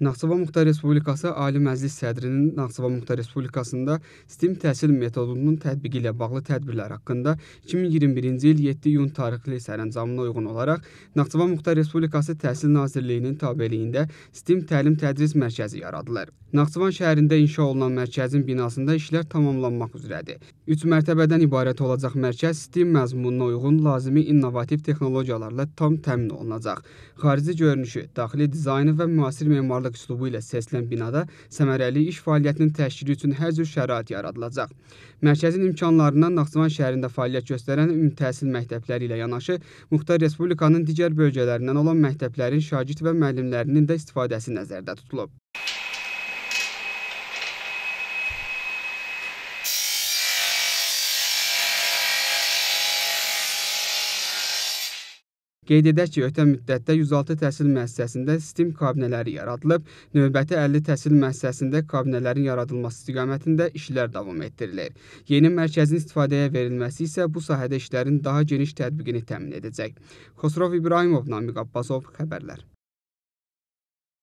Naxçıvan Muxtar Respublikası Ali Məclis sədrinin Naxçıvan Muxtar Respublikasında STEM təhsil metodunun tətbiqi ilə bağlı tədbirlər haqqında 2021-ci il 7 iyun tarixli sərəncamına uyğun olaraq Naxçıvan Muxtar Respublikası Təhsil Nazirliyinin tabeliyində STEM təlim tədris mərkəzi yaradılır. Naxçıvan şəhərində inşa olunan mərkəzin binasında işlər tamamlanmaq üzrədir. 3 mərtəbədən ibarət olacaq mərkəz STEM məzmununa uyğun lazımi innovativ texnologiyalarla tam təmin olunacaq. Xarici görünüşü, daxili dizaynı və müasir memarlıq dialog üslubu ilə seçilən binada səmərəli iş fəaliyyətinin təşkili üçün hər cür şərait yaradılacaq. Mərkəzin imkanlarından Naxçıvan şəhərində fəaliyyət göstərən ümumi təhsil məktəbləri ilə yanaşı Muxtar Respublikanın digər bölgələrindən olan məktəblərin şagird və müəllimlərinin də istifadəsi nəzərdə tutulub. Qeyd edək ki, ötən müddətdə 106 təhsil müəssisəsində STEM kabinələri yaradılıb, növbəti 50 təhsil müəssisəsində kabinələrin yaradılması istiqamətində işlər davam etdirilir. Yeni mərkəzin istifadəyə verilməsi isə bu sahədə işlərin daha geniş tətbiqini təmin edəcək. Xosrov İbrahimovla Namiq Abbasov xəbərlər.